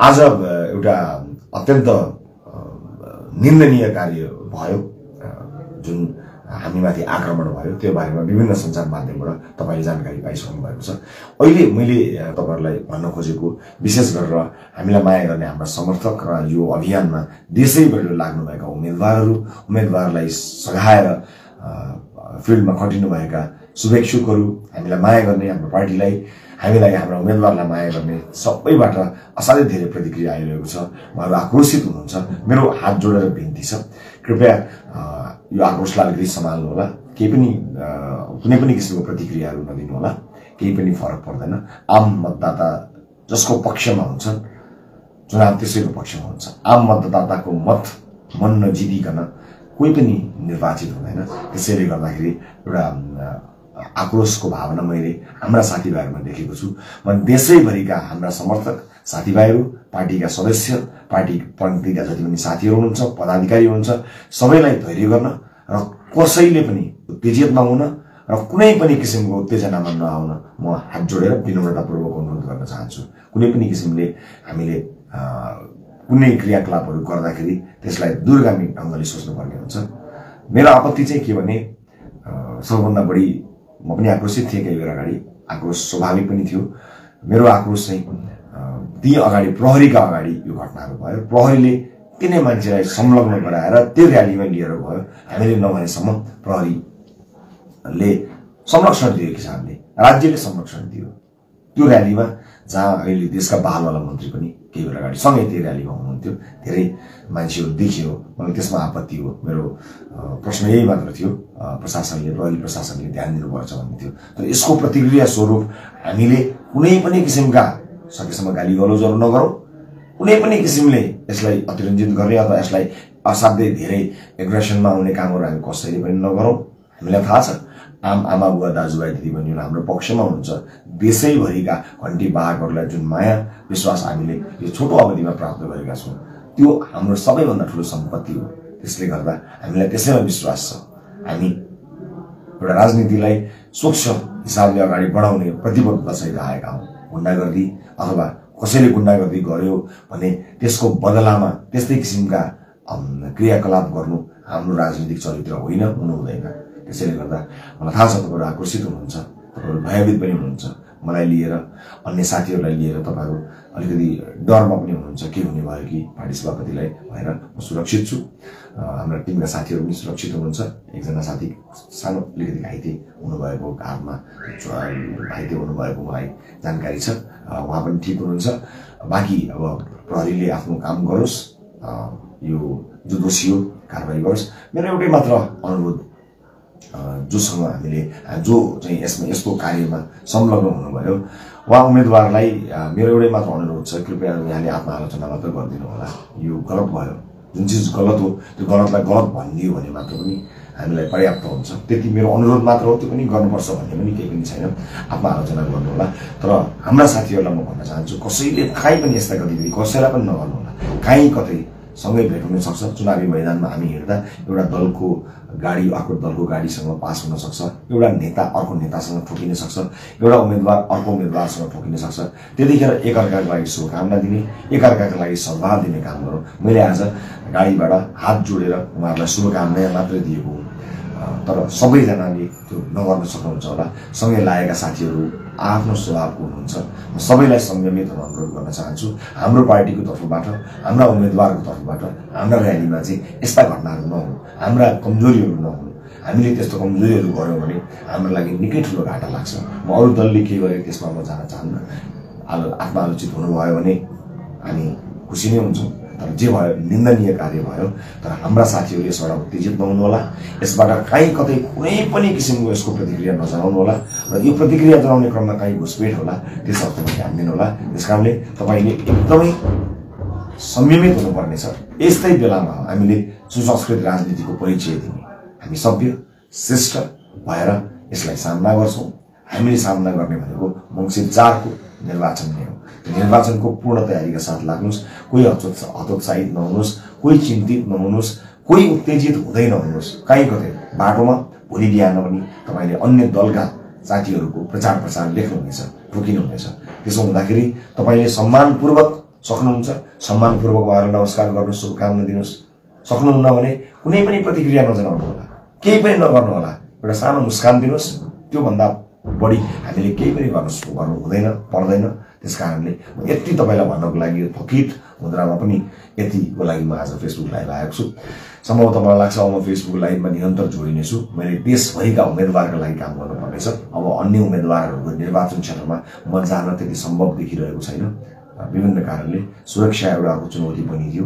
आज एउटा अत्यन्त निन्दनीय कार्य भयो जुन हामीमाथि आक्रमण भयो त्यो बारेमा विभिन्न सञ्चार माध्यमबाट तपाईँले जानकारी पाइसक्नु भएको छ अहिले मैले तपाईँहरूलाई भन्न खोजेको विशेष गरेर हामीलाई माया गर्ने हाम्रा समर्थक र यो अभियानमा देशैभरि लाग्नुभएका उम्मेदवारहरू उम्मेदवारलाई सघाएर फिल्डमा खटिनुभएका शुभेच्छुकहरू हामीलाई माया गर्ने हाम्रो पार्टीलाई हामीलाई हाम्रा उम्मेदवारलाई माया गर्ने सबैबाट असाध्यै धेरै प्रतिक्रिया आइरहेको छ उहाँहरू आक्रोशित हुनुहुन्छ मेरो हात जोडेर बिन्ती छ कृपया यो आक्रोशलाई अलिकति सम्हाल्नु होला केही पनि कुनै पनि किसिमको प्रतिक्रियाहरू नदिनु होला केही पनि फरक पर्दैन आम मतदाता जसको पक्षमा हुन्छन् चुनाव त्यसैको पक्षमा हुन्छ आम मतदाताको मत मन नजिदिकन कोही पनि निर्वाचित हुँदैन त्यसैले गर्दाखेरि एउटा आक्रोशको भावना मैले हाम्रा साथीभाइहरूमा देखेको छु म देशैभरिका हाम्रा समर्थक साथीभाइहरू पार्टीका सदस्य पार्टी पङ्क्तिका जति पनि साथीहरू हुनुहुन्छ पदाधिकारी हुनुहुन्छ सबैलाई धैर्य गर्न र कसैले पनि उत्तेजित नहुन र कुनै पनि किसिमको उत्तेजनामा नआउन म हात जोडेर विनम्रतापूर्वक अनुरोध गर्न चाहन्छु कुनै पनि किसिमले हामीले कुनै क्रियाकलापहरू गर्दाखेरि त्यसलाई दुर्गामी ढङ्गले सोच्नुपर्ने हुन्छ मेरो आपत्ति चाहिँ के भने सबभन्दा बढी म पनि आक्रोशित थिएँ केही बेर अगाडि आक्रोश स्वाभाविक पनि थियो मेरो आक्रोश चाहिँ ती अगाडि प्रहरीका अगाडि यो घटनाहरू भयो प्रहरीले तिनै मान्छेलाई संलग्न गराएर त्यो र्यालीमा लिएर भयो हामीले नभनेसम्म प्रहरीले संरक्षण दियो किसानले राज्यले संरक्षण दियो त्यो र्यालीमा जहाँ अहिले देशका बालवाला मन्त्री पनि केही बेर अगाडि सँगै त्यही ऱ्यालीमा हुनुहुन्थ्यो धेरै मान्छेहरू देखियो मलाई त्यसमा आपत्ति हो मेरो प्रश्न यही मात्र थियो प्रशासनले प्रहरी प्रशासनले ध्यान दिनुपर्छ भन्ने थियो तर यसको प्रतिक्रिया स्वरूप हामीले कुनै पनि किसिमका सकेसम्म गाली गलोजहरू नगरौँ कुनै पनि किसिमले यसलाई अतिरञ्जित गर्ने अथवा यसलाई असाध्यै धेरै एग्रेसनमा आउने कामहरू हामी कसैले पनि नगरौँ हामीलाई थाहा छ आम आमा बुवा दाजुभाइ दिदीबहिनीहरू हाम्रो पक्षमा हुनुहुन्छ देशैभरिका घन्टी बाहकहरूलाई जुन माया विश्वास हामीले यो छोटो अवधिमा प्राप्त गरेका छौँ त्यो हाम्रो सबैभन्दा ठुलो सम्पत्ति हो त्यसले गर्दा हामीलाई त्यसैमा विश्वास छ हामी एउटा राजनीतिलाई स्वच्छ हिसाबले अगाडि बढाउने प्रतिबद्धतासहित आएका हौँ गुन्डागर्दी अथवा कसैले गुन्डागर्दी गर्यो भने त्यसको बदलामा त्यस्तै किसिमका क्रियाकलाप गर्नु हाम्रो राजनीतिक चरित्र होइन हुनु हुँदैन त्यसैले गर्दा मलाई थाहा छ तपाईँहरू आकर्षित हुनुहुन्छ तपाईँहरू भयभीत पनि हुनुहुन्छ मलाई लिएर अन्य साथीहरूलाई लिएर तपाईँहरू अलिकति डरमा पनि हुनुहुन्छ के हुने भयो कि पार्टी सभापतिलाई कतिलाई भएर म सुरक्षित छु हाम्रा टिमका साथीहरू पनि सुरक्षित हुनुहुन्छ एकजना साथी सानो अलिकति घाइते हुनुभएको घाममा घाइते हुनुभएको मलाई जानकारी छ उहाँ पनि ठिक हुनुहुन्छ बाँकी अब प्रहरीले आफ्नो काम गरोस् यो जो दोषी हो कारवाही गरोस् मेरो एउटै मात्र अनुरोध जोसँग हामीले जो चाहिँ यसमा यस्तो कार्यमा संलग्न हुनुभयो उहाँ उम्मेदवारलाई मेरो एउटै मात्र अनुरोध छ कृपया उहाँले आत्मआलोचना मात्र गरिदिनु होला यो गलत भयो जुन चिज गलत हो त्यो गलतलाई गलत भनिदियो भने मात्र पनि हामीलाई पर्याप्त हुन्छ त्यति मेरो अनुरोध मात्र हो त्यो पनि गर्नुपर्छ भन्ने पनि केही पनि छैन आत्मआलोचना गर्नुहोला तर हाम्रा साथीहरूलाई म भन्न चाहन्छु कसैले काहीँ पनि यस्ता गतिविधि कसैलाई पनि नगर्नुहोला काहीँ कतै सँगै भेट हुनसक्छ चुनावी मैदानमा हामी हिँड्दा एउटा दलको गाडी अर्को दलको गाडीसँग पास हुन सक्छ एउटा नेता अर्को नेतासँग ठोकिन सक्छ एउटा उम्मेदवार अर्को उम्मेदवारसँग ठोकिन सक्छ त्यतिखेर एकअर्काको लागि शुभकामना दिने एकअर्काको लागि सद्भाव दिने काम गरौँ मैले आज गाडीबाट हात जोडेर उहाँहरूलाई शुभकामना मात्रै दिएको हो तर सबैजनाले त्यो नगर्न सक्नुहुन्छ होला सँगै लागेका साथीहरू आफ्नो स्वभावको हुनुहुन्छ म सबैलाई संयमित हुन अनुरोध गर्न चाहन्छु हाम्रो पार्टीको तर्फबाट हाम्रा उम्मेदवारको तर्फबाट हाम्रा ऱ्यालीमा चाहिँ यस्ता घटनाहरू नहुनु हाम्रा कमजोरीहरू नहुनु हामीले त्यस्तो कमजोरीहरू गऱ्यौँ भने हाम्रो लागि निकै ठुलो घाटा लाग्छ म अरू दलले के गरेँ त्यसमा म जान चाहन्न आलो आत्मालोचित हुनुभयो भने हामी खुसी नै हुन्छौँ तर जे भयो निन्दनीय कार्य भयो तर हाम्रा साथीहरू यसबाट उत्तेजित नहुनु होला यसबाट काहीँ कतै कुनै पनि किसिमको यसको प्रतिक्रिया नजनाउनु होला र यो प्रतिक्रिया जनाउने क्रममा काहीँ घुसपेट होला त्यस अर्थमा ध्यान दिनुहोला त्यस कारणले तपाईँले एकदमै संयमित हुनुपर्नेछ यस्तै बेलामा हामीले सुसंस्कृत राजनीतिको परिचय दिने हामी सभ्य श्रेष्ठ भएर यसलाई सामना गर्छौँ हामीले सामना गर्ने भनेको मङ्सिर चारको निर्वाचन नै हो निर्वाचनको पूर्ण तयारीका साथ लाग्नुहोस् कोही हतोत्स हतोत्साहित नहुनुहोस् कोही चिन्तित नहुनुहोस् कोही उत्तेजित हुँदै नहुनुहोस् कहीँ कतै बाटोमा भोलि बिहान पनि तपाईँले अन्य दलका साथीहरूको प्रचार प्रसार लेख्नुहुनेछ ठोकिनुहुनेछ त्यसो हुँदाखेरि तपाईँले सम्मानपूर्वक सक्नुहुन्छ सम्मानपूर्वक उहाँहरू नमस्कार गर्नु शुभकामना दिनुहोस् सक्नुहुन्न भने कुनै पनि प्रतिक्रिया नजनाउनु होला केही पनि नगर्नु होला एउटा सानो मुस्कान दिनुहोस् त्योभन्दा बढी हामीले केही पनि गर्नु गर्नु हुँदैन पर्दैन त्यस कारणले यति तपाईँलाई भन्नको लागि यो फकित मुद्रामा पनि यतिको लागि म आज फेसबुक लाइभ आएको छु सम्भवतः मलाई लाग्छ अब म फेसबुक लाइभमा निरन्तर जोडिनेछु मैले देशभरिका उम्मेदवारका लागि काम गर्नुपर्नेछ अब अन्य उम्मेदवारहरूको निर्वाचन क्षेत्रमा म जान त्यति सम्भव देखिरहेको छैन विभिन्न कारणले सुरक्षा एउटा चुनौती चुनौती बनिदियो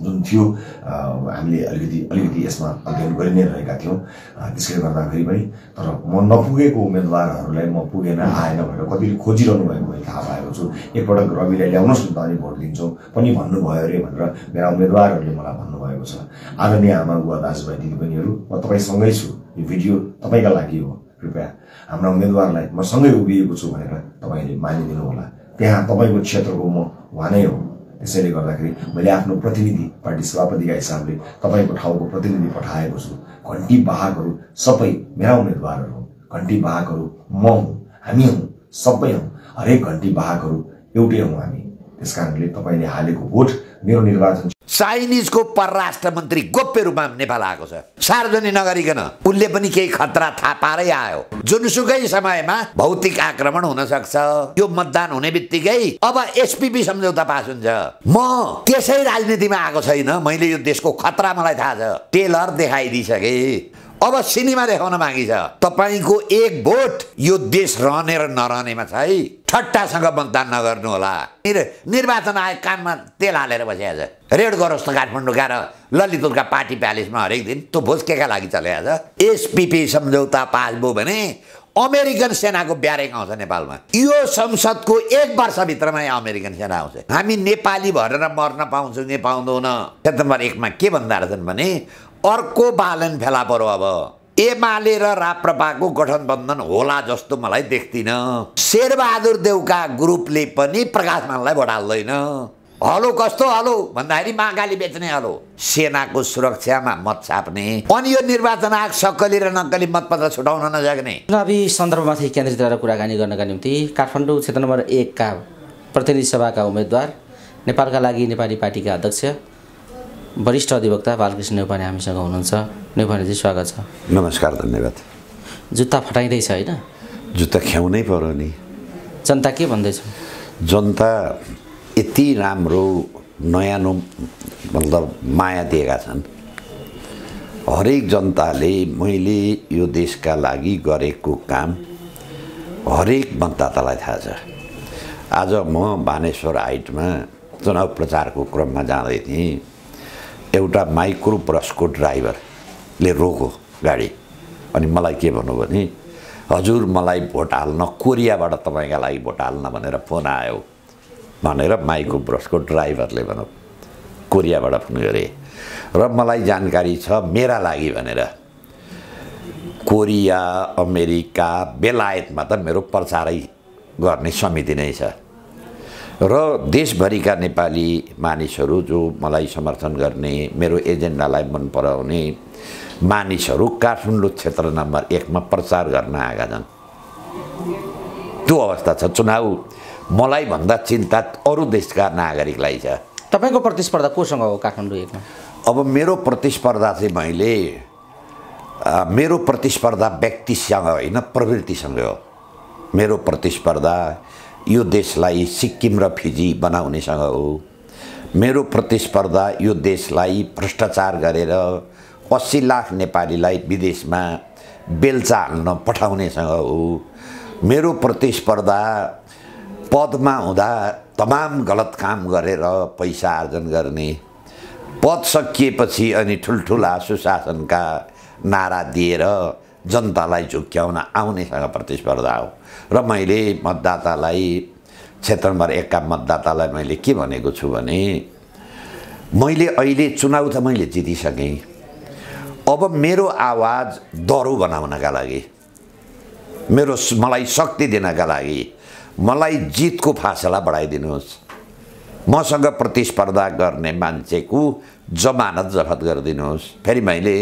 जुन थियो हामीले अलिकति अलिकति यसमा अध्ययन गरि नै रहेका थियौँ त्यसले गर्दाखेरि पनि तर म नपुगेको उम्मेदवारहरूलाई म पुगेन आएन भनेर कतिले खोजिरहनु भएको मैले थाहा पाएको छु एकपटक रविलाई ल्याउनुहोस् न त अनि भोट दिन्छौँ पनि भन्नुभयो अरे भनेर मेरा उम्मेदवारहरूले मलाई भन्नुभएको छ आदरणीय आमा बुवा दाजुभाइ दिदीबहिनीहरू म तपाईँसँगै छु यो भिडियो तपाईँका लागि हो कृपया हाम्रा उम्मेदवारलाई म सँगै उभिएको छु भनेर तपाईँले मानिदिनु होला त्यहाँ तपाईँको क्षेत्रको म उहाँ नै हो त्यसैले गर्दाखेरि मैले आफ्नो प्रतिनिधि पार्टी सभापतिका हिसाबले तपाईँको ठाउँको प्रतिनिधि पठाएको छु घन्टी वाहकहरू सबै मेरा उम्मेदवारहरू हुन् घन्टी वाहकहरू म हुँ हामी हौँ सबै हौँ हरेक घन्टी वाहकहरू एउटै हौँ हामी त्यस कारणले तपाईँले हालेको भोट मेरो निर्वाचन चाइनिजको परराष्ट्र मन्त्री गोप्य रूपमा नेपाल आएको छ सार्वजनिक नगरिकन उसले पनि केही खतरा थाहा पारै आयो जुनसुकै समयमा भौतिक आक्रमण हुन सक्छ यो मतदान हुने बित्तिकै अब एसपिपी सम्झौता पास हुन्छ म त्यसै राजनीतिमा आएको छैन मैले यो देशको खतरा मलाई थाहा छ टेलर देखाइदिइसके अब सिनेमा देखाउन बाँकी छ तपाईँको एक भोट यो देश रहने र नरहनेमा छ है ठट्टासँग मतदान नगर्नु होला निर्वाचन आयोग कानमा तेल हालेर बसिहाल्छ रेड गरोस् त काठमाडौँ गएर ललितपुरका पार्टी प्यालेसमा हरेक दिन त्यो भोज का लागि चले एसपिपी सम्झौता पास भयो भने अमेरिकन सेनाको ब्यारेक आउँछ नेपालमा यो संसदको एक वर्षभित्रमै अमेरिकन सेना आउँछ हामी नेपाली भनेर मर्न पाउँछौँ कि पाउँदैनौँ सेप्टेम्बर एकमा के भन्दा रहेछन् भने अर्को बालन फेला पर अब एमाले र राप्रपाको गठनबन्धन होला जस्तो मलाई देख्दिनँ शेरबहादुर देउका ग्रुपले पनि प्रकाश बढाल्दैन हलो कस्तो हलो भन्दाखेरि महाकाली बेच्ने हलो सेनाको सुरक्षामा मत छाप्ने अनि यो निर्वाचन आयोग सक्कली र नक्कली मतपत्र छुटाउन नजाग्ने चुनावी सन्दर्भमाथि केन्द्रित रहेर कुराकानी गर्नका निम्ति काठमाडौँ क्षेत्र नम्बर एकका प्रतिनिधि सभाका उम्मेद्वार नेपालका लागि नेपाली पार्टीका अध्यक्ष वरिष्ठ अधिवक्ता बालकृष्ण नेपाली हामीसँग हुनुहुन्छ नेपालीजी स्वागत छ नमस्कार धन्यवाद जुत्ता फटाइँदैछ होइन जुत्ता ख्याउनै पर्यो नि जनता के भन्दैछ जनता यति राम्रो नयाँ मतलब माया दिएका छन् हरेक जनताले मैले यो देशका लागि गरेको काम हरेक मतदातालाई थाहा छ आज म बानेश्वर हाइटमा चुनाव प्रचारको क्रममा जाँदै थिएँ एउटा माइक्रो ब्रसको ड्राइभरले रोको गाडी अनि मलाई के भन्नु भने हजुर मलाई भोट हाल्न कोरियाबाट तपाईँका लागि भोट हाल्न भनेर फोन आयो भनेर माइक्रो ब्रसको ड्राइभरले भनौँ कोरियाबाट फोन गरे र मलाई जानकारी छ मेरा लागि भनेर कोरिया अमेरिका बेलायतमा त मेरो प्रचारै गर्ने समिति नै छ र देशभरिका नेपाली मानिसहरू जो मलाई समर्थन गर्ने मेरो एजेन्डालाई मन पराउने मानिसहरू काठमाडौँ क्षेत्र नम्बर एकमा प्रचार गर्न आएका छन् त्यो अवस्था छ चुनाव मलाई भन्दा चिन्ता अरू देशका नागरिकलाई छ तपाईँको प्रतिस्पर्धा कोसँग हो काठमाडौँ एकमा अब मेरो प्रतिस्पर्धा चाहिँ मैले मेरो प्रतिस्पर्धा व्यक्तिसँग होइन प्रवृत्तिसँग हो मेरो प्रतिस्पर्धा यो देशलाई सिक्किम र फिजी बनाउनेसँग हो मेरो प्रतिस्पर्धा यो देशलाई भ्रष्टाचार गरेर अस्सी लाख नेपालीलाई विदेशमा बेलचा हाल्न पठाउनेसँग हो मेरो प्रतिस्पर्धा पदमा हुँदा तमाम गलत काम गरेर पैसा आर्जन गर्ने पद सकिएपछि अनि ठुल्ठुला सुशासनका नारा दिएर जनतालाई झुक्क्याउन आउनेसँग प्रतिस्पर्धा हो र मैले मतदातालाई क्षेत्र नम्बर एकका मतदातालाई मैले के भनेको छु भने मैले अहिले चुनाव त मैले जितिसकेँ अब मेरो आवाज दह्रो बनाउनका लागि मेरो मलाई शक्ति दिनका लागि मलाई जितको फासला बढाइदिनुहोस् मसँग प्रतिस्पर्धा गर्ने मान्छेको जमानत जफत गरिदिनुहोस् फेरि मैले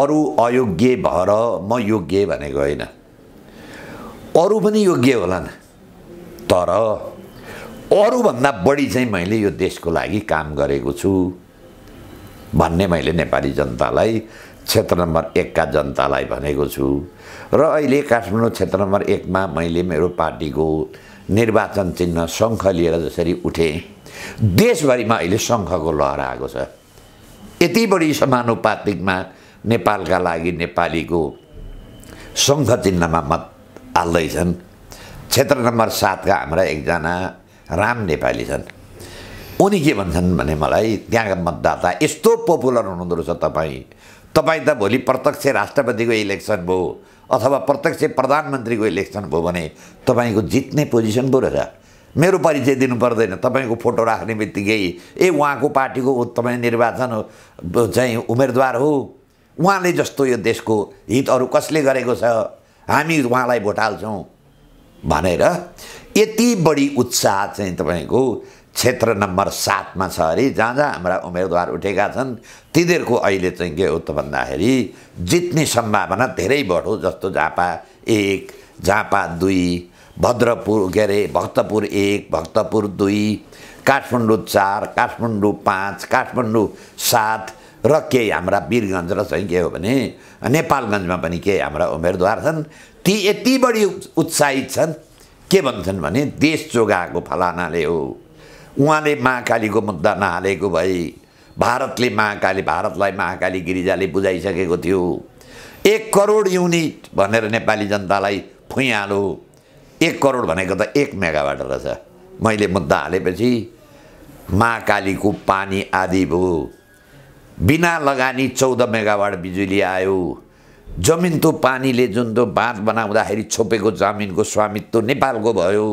अरू अयोग्य भएर म योग्य भनेको होइन अरू पनि योग्य होलान् तर अरूभन्दा बढी चाहिँ मैले यो देशको लागि काम गरेको छु भन्ने मैले नेपाली जनतालाई क्षेत्र नम्बर एकका जनतालाई भनेको छु र अहिले काठमाडौँ क्षेत्र नम्बर एकमा मैले मेरो पार्टीको निर्वाचन चिन्ह शङ्ख लिएर जसरी उठेँ देशभरिमा अहिले शङ्खको लहर आएको छ यति बढी समानुपातिकमा नेपालका लागि नेपालीको सङ्घ चिन्हमा मत हाल्दैछन् क्षेत्र नम्बर सातका हाम्रा एकजना राम नेपाली छन् उनी के भन्छन् भने मलाई त्यहाँका मतदाता यस्तो पपुलर हुनुहुँदो रहेछ तपाईँ तपाईँ त भोलि प्रत्यक्ष राष्ट्रपतिको इलेक्सन भयो अथवा प्रत्यक्ष प्रधानमन्त्रीको इलेक्सन भयो भने तपाईँको जित्ने पोजिसन पो रहेछ मेरो परिचय दिनु पर्दैन तपाईँको फोटो राख्ने बित्तिकै ए उहाँको पार्टीको तपाईँ निर्वाचन चाहिँ उम्मेदवार हो उहाँले जस्तो यो देशको हितहरू कसले गरेको छ हामी उहाँलाई भोट हाल्छौँ भनेर यति बढी उत्साह चाहिँ तपाईँको क्षेत्र नम्बर सातमा छ अरे जहाँ जहाँ हाम्रा उम्मेदवार उठेका छन् तिनीहरूको अहिले चाहिँ के हो त भन्दाखेरि जित्ने सम्भावना धेरै बढो जस्तो झापा एक झापा दुई भद्रपुर के अरे भक्तपुर एक भक्तपुर दुई काठमाडौँ चार काठमाडौँ पाँच काठमाडौँ सात र केही हाम्रा वीरगञ्ज र चाहिँ के हो भने नेपालगञ्जमा पनि केही हाम्रा उम्मेदवार छन् ती यति बढी उत्साहित छन् के भन्छन् भने देश जोगाएको फलानाले हो उहाँले महाकालीको मुद्दा नहालेको भए भारतले महाकाली भारतलाई महाकाली गिरिजाले बुझाइसकेको थियो एक करोड युनिट भनेर नेपाली जनतालाई फुइहालो एक करोड भनेको त एक मेगावाट रहेछ मैले मुद्दा हालेपछि महाकालीको पानी आदि भयो बिना लगानी चौध मेगावाट बिजुली आयो जमिन त पानीले जुन त्यो बाँध बनाउँदाखेरि छोपेको जमिनको स्वामित्व नेपालको भयो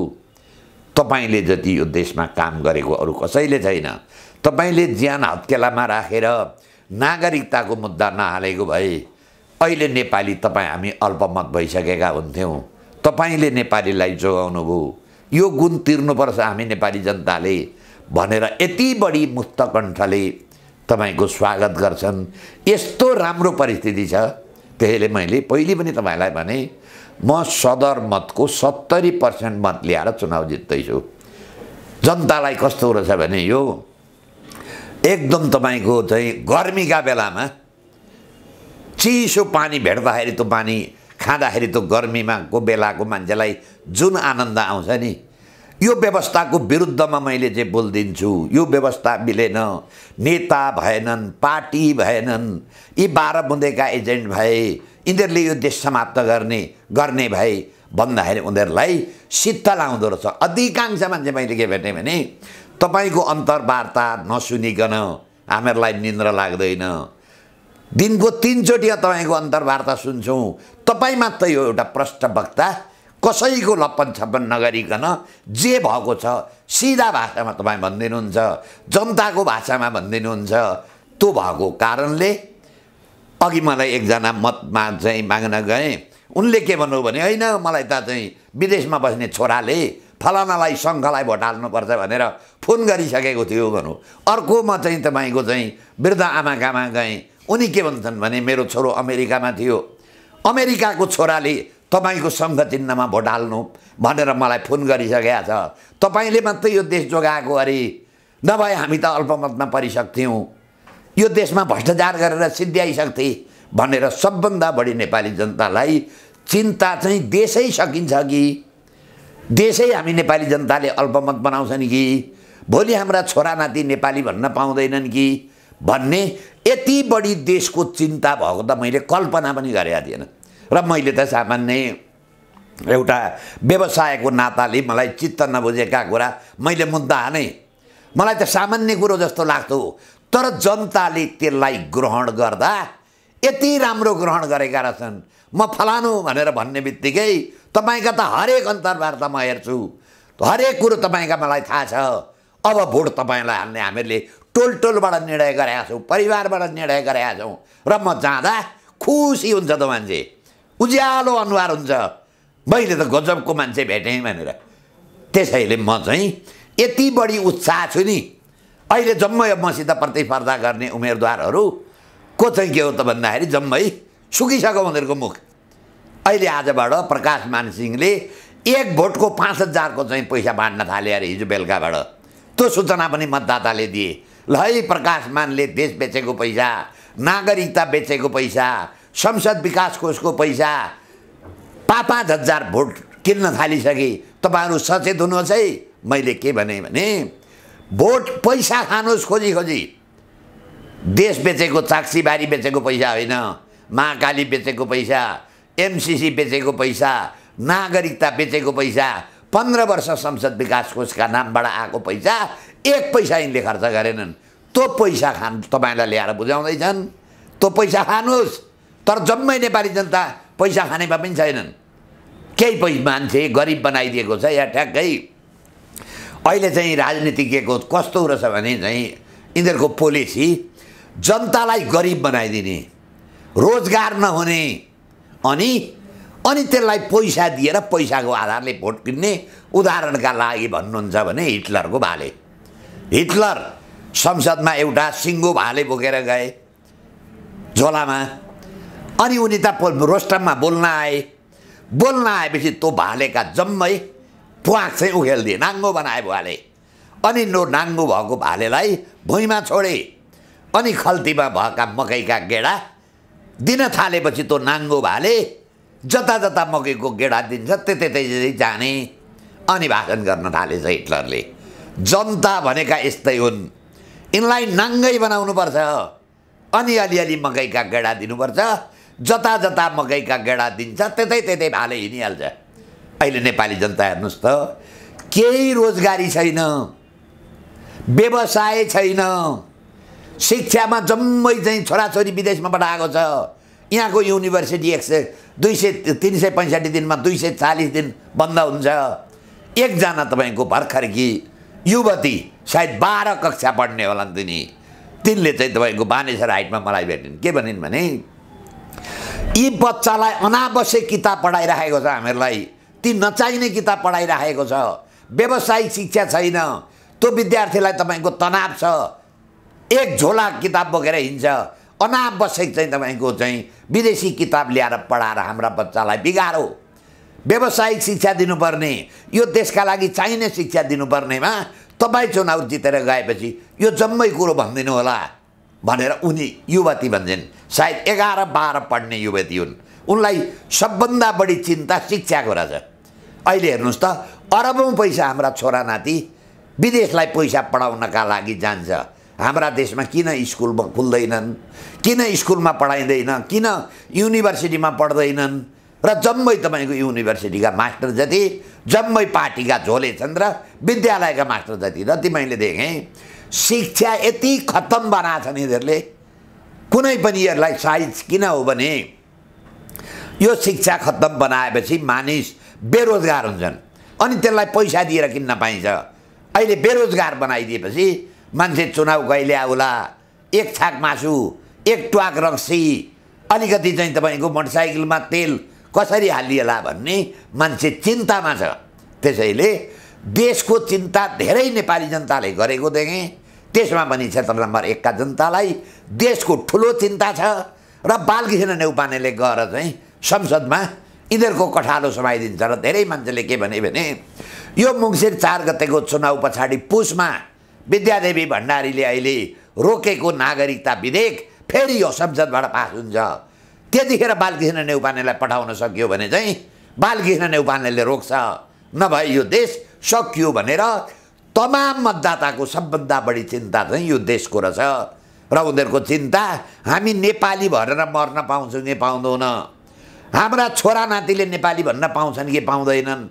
तपाईँले जति यो देशमा काम गरेको अरू कसैले छैन तपाईँले ज्यान हत्केलामा राखेर नागरिकताको मुद्दा नहालेको भए अहिले नेपाली तपाईँ हामी अल्पमत भइसकेका हुन्थ्यौँ तपाईँले नेपालीलाई जोगाउनु जोगाउनुभयो यो गुण तिर्नुपर्छ हामी नेपाली जनताले भनेर यति बढी मुक्त तपाईँको स्वागत गर्छन् यस्तो राम्रो परिस्थिति छ त्यसैले मैले पहिले पनि तपाईँलाई भने म सदर मतको सत्तरी पर्सेन्ट मत ल्याएर चुनाव जित्दैछु जनतालाई कस्तो रहेछ भने यो एकदम तपाईँको चाहिँ गर्मीका बेलामा चिसो पानी भेट्दाखेरि त्यो पानी खाँदाखेरि त्यो गर्मीमाको बेलाको मान्छेलाई जुन आनन्द आउँछ नि यो व्यवस्थाको विरुद्धमा मैले जे बोलिदिन्छु यो व्यवस्था मिलेन नेता भएनन् पार्टी भएनन् यी बाह्र बुँदेका एजेन्ट भए यिनीहरूले यो देश समाप्त गर्ने गर्ने भए भन्दाखेरि उनीहरूलाई सित्त लाउँदो रहेछ अधिकांश मान्छे मैले के भेटेँ भने तपाईँको अन्तर्वार्ता नसुनिकन हामीहरूलाई निन्द्र लाग्दैन दिनको तिनचोटि तपाईँको अन्तर्वार्ता सुन्छौँ तपाईँ मात्र यो एउटा प्रष्ट वक्ता कसैको लप्पन छप्पन नगरिकन जे भएको छ सिधा भाषामा तपाईँ भनिदिनुहुन्छ जनताको भाषामा भनिदिनुहुन्छ त्यो भएको कारणले अघि मलाई एकजना मतमा चाहिँ माग्न गएँ उनले के भन्नु भने होइन मलाई त चाहिँ विदेशमा बस्ने छोराले फलानालाई शङ्खलाई भोट हाल्नुपर्छ भनेर फोन गरिसकेको थियो भनौँ अर्को म चाहिँ तपाईँको चाहिँ वृद्ध आमाकामा गएँ उनी के भन्छन् भने मेरो छोरो अमेरिकामा थियो अमेरिकाको छोराले तपाईँको सङ्घ चिन्हमा भोट हाल्नु भनेर मलाई फोन गरिसकेका छ तपाईँले मात्रै यो देश जोगाएको अरे नभए हामी त अल्पमतमा परिसक्थ्यौँ यो देशमा भ्रष्टाचार गरेर सिद्ध्याइसक्थे भनेर सबभन्दा बढी नेपाली जनतालाई चिन्ता चाहिँ देशै सकिन्छ कि देशै हामी नेपाली जनताले अल्पमत बनाउँछन् कि भोलि हाम्रा छोरा नाति नेपाली भन्न पाउँदैनन् कि भन्ने यति बढी देशको चिन्ता भएको त मैले कल्पना पनि गरेका थिएन र मैले त सामान्य एउटा व्यवसायको नाताले मलाई चित्त नबुझेका कुरा मैले मुद्दा हाने मलाई त सामान्य कुरो जस्तो लाग्थ्यो तर जनताले त्यसलाई ग्रहण गर्दा यति राम्रो ग्रहण गरेका रहेछन् म फलानु भनेर भन्ने बित्तिकै तपाईँका त हरेक अन्तर्वार्ता म हेर्छु हरेक कुरो तपाईँका मलाई थाहा छ अब भोट तपाईँलाई हाल्ने हामीले टोल टोलबाट निर्णय गरेका छौँ परिवारबाट निर्णय गरेका छौँ र म जाँदा खुसी हुन्छ त मान्छे उज्यालो अनुहार हुन्छ मैले त गजबको मान्छे भेटेँ भनेर त्यसैले म चाहिँ यति बढी उत्साह छु नि अहिले जम्मै मसित प्रतिस्पर्धा गर्ने उम्मेदवारहरू को चाहिँ के हो त भन्दाखेरि जम्मै सुकिसक्यो उनीहरूको मुख अहिले आजबाट प्रकाश मानसिंहले एक भोटको पाँच हजारको चाहिँ पैसा बाँड्न थाले अरे हिजो बेलुकाबाट त्यो सूचना पनि मतदाताले दिए ल है प्रकाश मानले देश बेचेको पैसा नागरिकता बेचेको पैसा संसद विकास कोषको पैसा पाँच पाँच हजार भोट किन्न थालिसके तपाईँहरू सचेत हुनुहोस् है मैले के भने भने भोट पैसा खानुहोस् खोजी खोजी देश बेचेको चाक्सीबारी बेचेको पैसा होइन महाकाली बेचेको पैसा एमसिसी बेचेको पैसा नागरिकता बेचेको पैसा पन्ध्र वर्ष संसद विकास कोषका नामबाट आएको पैसा एक पैसा यिनले खर्च गरेनन् त्यो पैसा खान तपाईँलाई ल्याएर बुझाउँदैछन् त्यो पैसा खानुहोस् तर जम्मै नेपाली जनता पैसा खानेमा पनि छैनन् केही पैसा मान्छे गरिब बनाइदिएको छ या ठ्याक्कै अहिले चाहिँ राजनीतिज्ञको कस्तो रहेछ भने चाहिँ यिनीहरूको पोलिसी जनतालाई गरिब बनाइदिने रोजगार नहुने अनि अनि त्यसलाई पैसा दिएर पैसाको आधारले भोट किन्ने उदाहरणका लागि भन्नुहुन्छ भने हिटलरको भाले हिटलर संसदमा एउटा सिङ्गो भाले बोकेर गए झोलामा अनि उनी त रोस्टममा बोल्न आए बोल्न आएपछि तँ भालेका जम्मै प्वाख चाहिँ उखेलिदिए नाङ्गो बनाए भाले अनि नो नाङ्गो भएको भालेलाई भुइँमा छोडे अनि खल्तीमा भएका मकैका गेडा दिन थालेपछि तँ नाङ्गो भाले जता जता मकैको गेडा दिन्छ त्यतै त्यतै जाने अनि भाषण गर्न थालेछ हिटलरले जनता भनेका यस्तै हुन् यिनलाई नाङ्गै बनाउनुपर्छ अनि अलिअलि मकैका गेडा दिनुपर्छ जता जता मकैका गेडा दिन्छ त्यतै त्यतै भाले हिँडिहाल्छ अहिले नेपाली जनता हेर्नुहोस् त केही रोजगारी छैन व्यवसाय छैन शिक्षामा जम्मै चाहिँ छोराछोरी विदेशमाबाट आएको छ यहाँको युनिभर्सिटी एक सय दुई सय तिन सय पैँसठी दिनमा दुई सय चालिस दिन बन्द हुन्छ एकजना तपाईँको भर्खरकी युवती सायद बाह्र कक्षा पढ्ने होलान् तिनी तिनले चाहिँ तपाईँको बानेश्वर हाइटमा मलाई भेटिन् के भनिन् भने यी बच्चालाई अनावश्यक किताब पढाइराखेको छ हामीहरूलाई ती नचाहिने किताब पढाइराखेको छ व्यवसायिक शिक्षा छैन त्यो विद्यार्थीलाई तपाईँको तनाव छ एक झोला किताब बोकेर हिँड्छ अनावश्यक चाहिँ तपाईँको चाहिँ विदेशी किताब ल्याएर पढाएर हाम्रा बच्चालाई बिगारो व्यवसायिक शिक्षा दिनुपर्ने यो देशका लागि चाहिने शिक्षा दिनुपर्नेमा तपाईँ चुनाव जितेर गएपछि यो जम्मै कुरो भनिदिनु होला भनेर उनी युवती भन्छन् सायद एघार बाह्र पढ्ने युवती हुन् उनलाई सबभन्दा बढी चिन्ता शिक्षाको रहेछ अहिले हेर्नुहोस् त अरबौँ पैसा हाम्रा छोरा नाति विदेशलाई पैसा पढाउनका लागि जान्छ हाम्रा देशमा किन स्कुलमा खुल्दैनन् किन स्कुलमा पढाइँदैन किन युनिभर्सिटीमा पढ्दैनन् र जम्मै तपाईँको युनिभर्सिटीका मास्टर जति जम्मै पार्टीका झोले छन् र विद्यालयका मास्टर जति र मैले देखेँ शिक्षा यति खत्तम बनाएछन् यिनीहरूले कुनै पनि यसलाई साइज किन हो भने यो शिक्षा खत्तम बनाएपछि मानिस बेरोजगार हुन्छन् अनि त्यसलाई पैसा दिएर किन्न पाइन्छ अहिले बेरोजगार बनाइदिएपछि मान्छे चुनाउ कहिले आउला एक छाक मासु एक ट्वाक रक्सी अलिकति चाहिँ तपाईँको मोटरसाइकलमा तेल कसरी हालिएला भन्ने मान्छे चिन्तामा छ त्यसैले देशको चिन्ता धेरै नेपाली जनताले गरेको देखेँ त्यसमा पनि क्षेत्र नम्बर एकका जनतालाई देशको ठुलो चिन्ता छ र बालकृष्ण नेउपानेले गएर चाहिँ संसदमा यिनीहरूको कठालो समाइदिन्छ र धेरै मान्छेले के भने भने यो मुङ्सिर चार गतेको चुनाउ पछाडि पुसमा विद्यादेवी भण्डारीले अहिले रोकेको नागरिकता विधेयक फेरि यो संसदबाट पास हुन्छ त्यतिखेर बालकृष्ण नेउपानेलाई पठाउन सकियो भने चाहिँ बालकृष्ण नेउपानेले रोक्छ नभए यो देश सकियो भनेर तमाम मतदाताको सबभन्दा बढी चिन्ता चाहिँ यो देशको रहेछ र उनीहरूको चिन्ता हामी नेपाली भनेर मर्न पाउँछौँ कि पाउँदैन हाम्रा छोरा नातिले नेपाली भन्न पाउँछन् कि पाउँदैनन्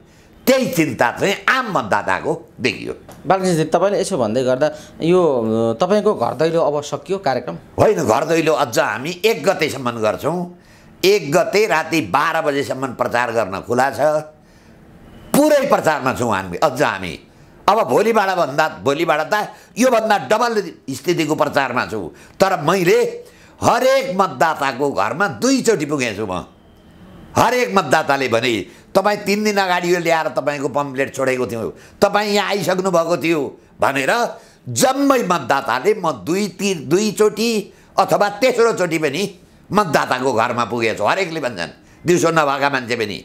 त्यही चिन्ता चाहिँ आम मतदाताको देखियो बालकृष्णजी तपाईँले यसो भन्दै गर्दा यो तपाईँको घर दैलो अब सकियो कार्यक्रम होइन घर दैलो अझ हामी एक गतेसम्म गर्छौँ एक गते राति बाह्र बजेसम्म प्रचार गर्न खुला छ पुरै प्रचारमा छौँ हामी अझ हामी अब भोलिबाट भन्दा भोलिबाट त योभन्दा डबल स्थितिको प्रचारमा छु तर मैले हरेक मतदाताको घरमा दुईचोटि पुगेछु म हरेक मतदाताले भने तपाईँ तिन दिन अगाडि यो ल्याएर तपाईँको पम्प्लेट छोडेको थियो तपाईँ यहाँ आइसक्नु भएको थियो भनेर जम्मै मतदाताले म दुई ती दुईचोटि अथवा तेस्रोचोटि पनि मतदाताको घरमा पुगेछु हरेकले भन्छन् दिउँसो नभएका मान्छे पनि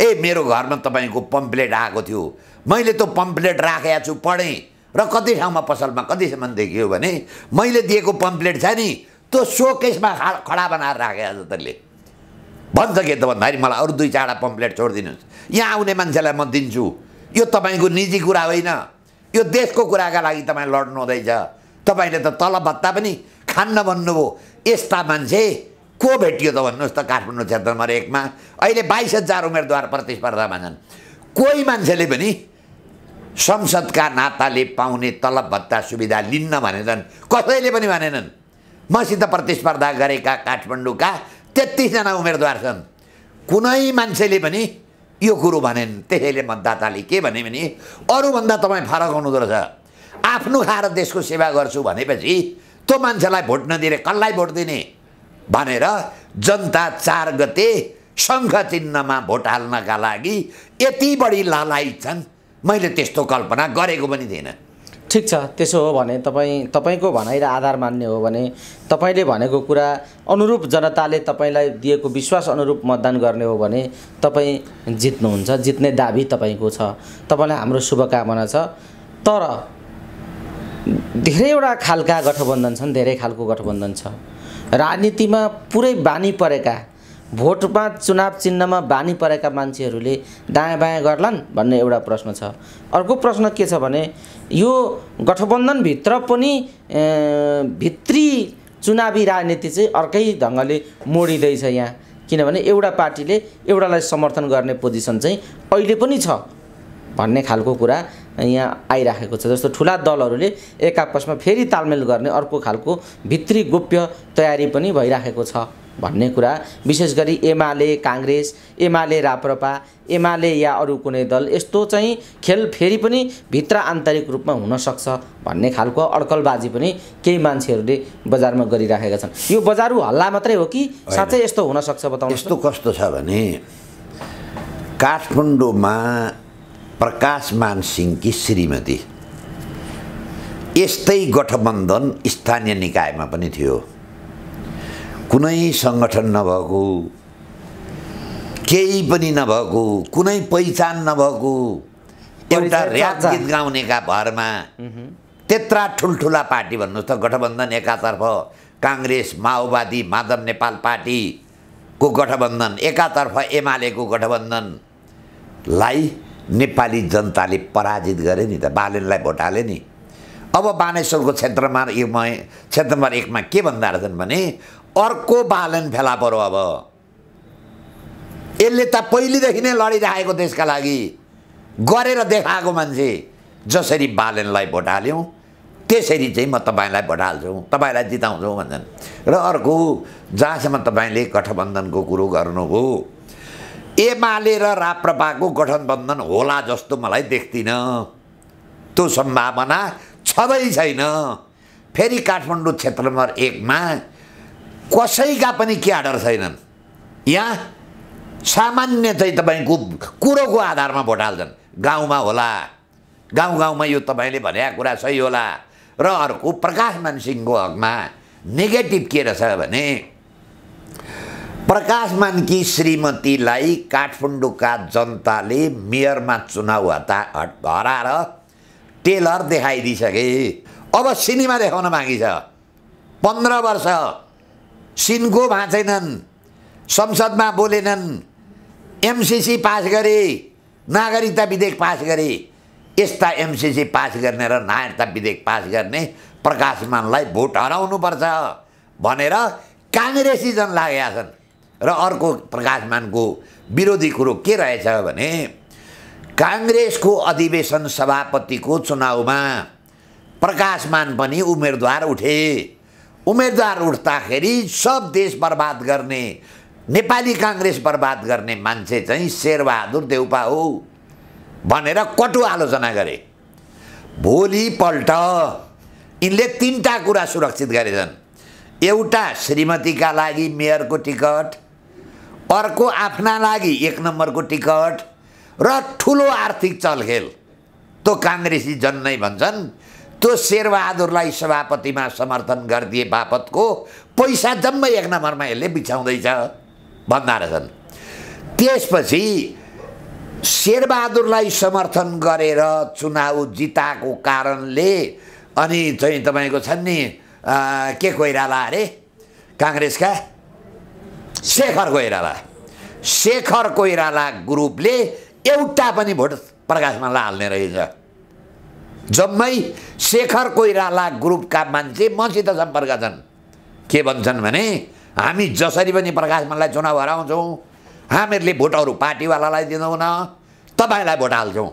ए मेरो घरमा तपाईँको पम्प्लेट आएको थियो मैले त्यो पम्प्लेट राखेको छु पढेँ र कति ठाउँमा पसलमा कतिसम्म देखियो भने मैले दिएको पम्प्लेट छ नि त्यो सोकेसमा खडा बनाएर राखेको छ त्यसले भन्छ के त भन्दाखेरि मलाई अरू दुई चारवटा पम्प्लेट छोडिदिनुहोस् यहाँ आउने मान्छेलाई म दिन्छु यो तपाईँको निजी कुरा होइन यो देशको कुराका लागि तपाईँ लड्नु हुँदैछ तपाईँले त तलब भत्ता पनि खान्न भन्नुभयो यस्ता मान्छे को भेटियो त भन्नुहोस् त काठमाडौँ क्षेत्र नम्बर एकमा अहिले बाइस हजार उम्मेदवार प्रतिस्पर्धामा छन् कोही मान्छेले पनि संसदका नाताले पाउने तलब भत्ता सुविधा लिन्न भनेनन् कसैले पनि भनेनन् मसित प्रतिस्पर्धा गरेका काठमाडौँका तेत्तिसजना उम्मेदवार छन् कुनै मान्छेले पनि यो कुरो भनेन् त्यसैले मतदाताले के भने भने अरूभन्दा तपाईँ फरक हुनुहुँदो रहेछ आफ्नो खाएर देशको सेवा गर्छु भनेपछि त्यो मान्छेलाई भोट नदिएर कसलाई भोट दिने भनेर जनता चार गते सङ्घ चिन्हमा भोट हाल्नका लागि यति बढी लालाइ छन् मैले त्यस्तो कल्पना गरेको पनि थिइनँ ठिक छ त्यसो हो भने तपाईँ तपाईँको भनाइ र आधार मान्ने हो भने तपाईँले भनेको कुरा अनुरूप जनताले तपाईँलाई दिएको विश्वास अनुरूप मतदान गर्ने हो भने तपाईँ जित्नुहुन्छ जित्ने दाबी तपाईँको छ तपाईँलाई हाम्रो शुभकामना छ तर धेरैवटा खालका गठबन्धन छन् धेरै खालको गठबन्धन छ राजनीतिमा पुरै बानी परेका भोटमा चुनाव चिन्हमा बानी परेका मान्छेहरूले दायाँ बायाँ गर्लान् भन्ने एउटा प्रश्न छ अर्को प्रश्न के छ भने यो गठबन्धनभित्र पनि भित्री चुनावी राजनीति चाहिँ अर्कै ढङ्गले मोडिँदैछ यहाँ किनभने एउटा पार्टीले एउटालाई समर्थन गर्ने पोजिसन चाहिँ अहिले पनि छ भन्ने खालको कुरा यहाँ आइराखेको छ जस्तो ठुला दलहरूले एक आपसमा फेरि तालमेल गर्ने अर्को खालको भित्री गोप्य तयारी पनि भइराखेको छ भन्ने कुरा विशेष गरी एमाले काङ्ग्रेस एमाले राप्रपा एमाले या अरू कुनै दल यस्तो चाहिँ खेल फेरि पनि भित्र आन्तरिक रूपमा हुनसक्छ भन्ने खालको अड्कलबाजी पनि केही मान्छेहरूले बजारमा गरिराखेका छन् यो बजारु हल्ला मात्रै हो कि साँच्चै यस्तो हुनसक्छ बताउनु यस्तो कस्तो छ भने काठमाडौँमा प्रकाश प्रकाशमान सिंहकी श्रीमती यस्तै गठबन्धन स्थानीय निकायमा पनि थियो कुनै सङ्गठन नभएको केही पनि नभएको कुनै पहिचान नभएको एउटा ऱ्याप गीत गाउनेका भरमा त्यत्रा ठुल्ठुला पार्टी भन्नुहोस् त गठबन्धन एकातर्फ काङ्ग्रेस माओवादी माधव नेपाल पार्टीको गठबन्धन एकातर्फ एमालेको गठबन्धनलाई नेपाली जनताले पराजित गरे नि त बालेनलाई भोट हाले नि अब बानेश्वरको क्षेत्रमा यो म क्षेत्र नम्बर एकमा के भन्दा रहेछन् भने अर्को बालन फेला परो अब यसले त पहिलेदेखि नै लडिरहेको देशका लागि गरेर देखाएको मान्छे जसरी बालनलाई भोट हाल्यौँ त्यसरी चाहिँ म तपाईँलाई भोट हाल्छु तपाईँलाई जिताउँछु भन्छन् र अर्को जहाँसम्म तपाईँले गठबन्धनको कुरो गर्नुभयो एमाले र राप्रपाको गठनबन्धन होला जस्तो मलाई देख्दिनँ त्यो सम्भावना छँदै छैन फेरि काठमाडौँ क्षेत्र नम्बर एकमा कसैका पनि क्याडर छैनन् यहाँ सामान्य चाहिँ तपाईँको कुरोको आधारमा भोट हाल्छन् गाउँमा होला गाउँ गाउँमा यो तपाईँले भने कुरा सही होला र अर्को प्रकाशमान सिंहको हकमा नेगेटिभ के रहेछ भने प्रकाश मानकी श्रीमतीलाई काठमाडौँका जनताले मेयरमा चुनाउ हता हराएर टेलर देखाइदिइसके अब सिनेमा देखाउन बाँकी छ पन्ध्र वर्ष सिनको भाँचेनन् संसदमा बोलेनन् एमसिसी पास गरे नागरिकता विधेयक पास गरे यस्ता एमसिसी पास गर्ने र नागरिकता विधेयक पास गर्ने प्रकाशमानलाई भोट हराउनुपर्छ भनेर काङ्ग्रेसी जन लागेका छन् र अर्को प्रकाशमानको विरोधी कुरो के रहेछ भने काङ्ग्रेसको अधिवेशन सभापतिको चुनावमा प्रकाशमान पनि उम्मेदवार उठे उम्मेदवार उठ्दाखेरि सब देश बर्बाद गर्ने नेपाली काङ्ग्रेस बर्बाद गर्ने मान्छे चाहिँ शेरबहादुर देउपा हो भनेर कटु आलोचना गरे भोलिपल्ट यिनले तिनवटा कुरा सुरक्षित गरेछन् एउटा श्रीमतीका लागि मेयरको टिकट अर्को आफ्ना लागि एक नम्बरको टिकट र ठुलो आर्थिक चलखेल त्यो काङ्ग्रेसी जन नै भन्छन् त्यो शेरबहादुरलाई सभापतिमा समर्थन गरिदिए बापतको पैसा जम्मै एक नम्बरमा यसले बिछाउँदैछ भन्दा रहेछन् त्यसपछि शेरबहादुरलाई समर्थन गरेर चुनाव जिताएको कारणले अनि चाहिँ तपाईँको छन् नि के कोइराला अरे काङ्ग्रेसका शेखर कोइराला शेखर कोइराला ग्रुपले एउटा पनि भोट प्रकाशमा हाल्ने रहेछ जम्मै शेखर कोइराला ग्रुपका मान्छे मसित सम्पर्क छन् के भन्छन् भने हामी जसरी पनि प्रकाशमानलाई चुनाव हराउँछौँ हामीहरूले भोटहरू पार्टीवालालाई दिँदैनौँ तपाईँलाई भोट हाल्छौँ